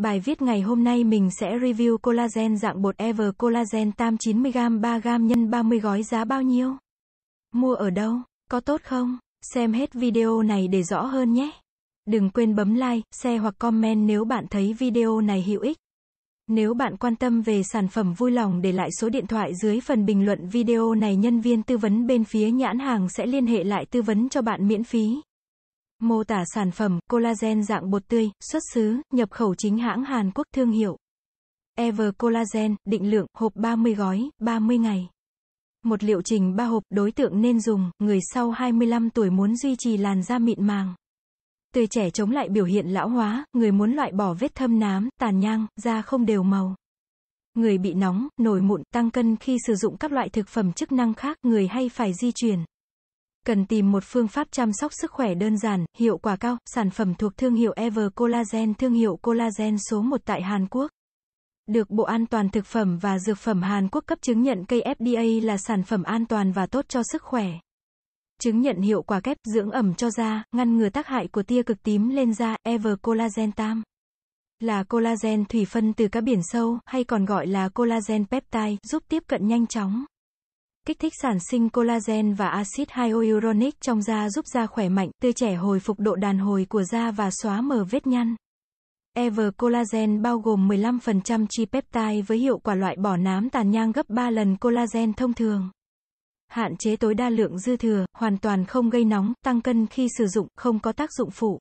Bài viết ngày hôm nay mình sẽ review collagen dạng bột Ever Collagen Tam 90g 3g nhân 30 gói giá bao nhiêu? Mua ở đâu? Có tốt không? Xem hết video này để rõ hơn nhé. Đừng quên bấm like, share hoặc comment nếu bạn thấy video này hữu ích. Nếu bạn quan tâm về sản phẩm vui lòng để lại số điện thoại dưới phần bình luận video này nhân viên tư vấn bên phía nhãn hàng sẽ liên hệ lại tư vấn cho bạn miễn phí. Mô tả sản phẩm, collagen dạng bột tươi, xuất xứ, nhập khẩu chính hãng Hàn Quốc thương hiệu. Ever Collagen, định lượng, hộp 30 gói, 30 ngày. Một liệu trình 3 hộp, đối tượng nên dùng, người sau 25 tuổi muốn duy trì làn da mịn màng. Tươi trẻ chống lại biểu hiện lão hóa, người muốn loại bỏ vết thâm nám, tàn nhang, da không đều màu. Người bị nóng, nổi mụn, tăng cân khi sử dụng các loại thực phẩm chức năng khác, người hay phải di chuyển cần tìm một phương pháp chăm sóc sức khỏe đơn giản, hiệu quả cao, sản phẩm thuộc thương hiệu Ever Collagen thương hiệu collagen số 1 tại Hàn Quốc. Được Bộ An toàn Thực phẩm và Dược phẩm Hàn Quốc cấp chứng nhận cây FDA là sản phẩm an toàn và tốt cho sức khỏe. Chứng nhận hiệu quả kép dưỡng ẩm cho da, ngăn ngừa tác hại của tia cực tím lên da, Ever Collagen Tam. Là collagen thủy phân từ cá biển sâu, hay còn gọi là collagen peptide, giúp tiếp cận nhanh chóng kích thích sản sinh collagen và axit hyaluronic trong da giúp da khỏe mạnh, tươi trẻ hồi phục độ đàn hồi của da và xóa mờ vết nhăn. Ever Collagen bao gồm 15% chi peptide với hiệu quả loại bỏ nám tàn nhang gấp 3 lần collagen thông thường. Hạn chế tối đa lượng dư thừa, hoàn toàn không gây nóng, tăng cân khi sử dụng, không có tác dụng phụ.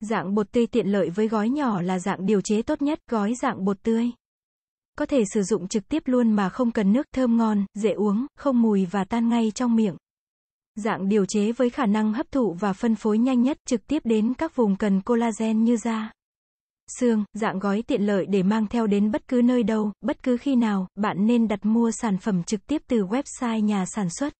Dạng bột tươi tiện lợi với gói nhỏ là dạng điều chế tốt nhất, gói dạng bột tươi có thể sử dụng trực tiếp luôn mà không cần nước, thơm ngon, dễ uống, không mùi và tan ngay trong miệng. Dạng điều chế với khả năng hấp thụ và phân phối nhanh nhất trực tiếp đến các vùng cần collagen như da, xương, dạng gói tiện lợi để mang theo đến bất cứ nơi đâu, bất cứ khi nào, bạn nên đặt mua sản phẩm trực tiếp từ website nhà sản xuất.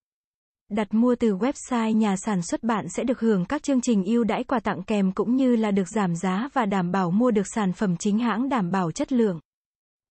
Đặt mua từ website nhà sản xuất bạn sẽ được hưởng các chương trình ưu đãi quà tặng kèm cũng như là được giảm giá và đảm bảo mua được sản phẩm chính hãng đảm bảo chất lượng.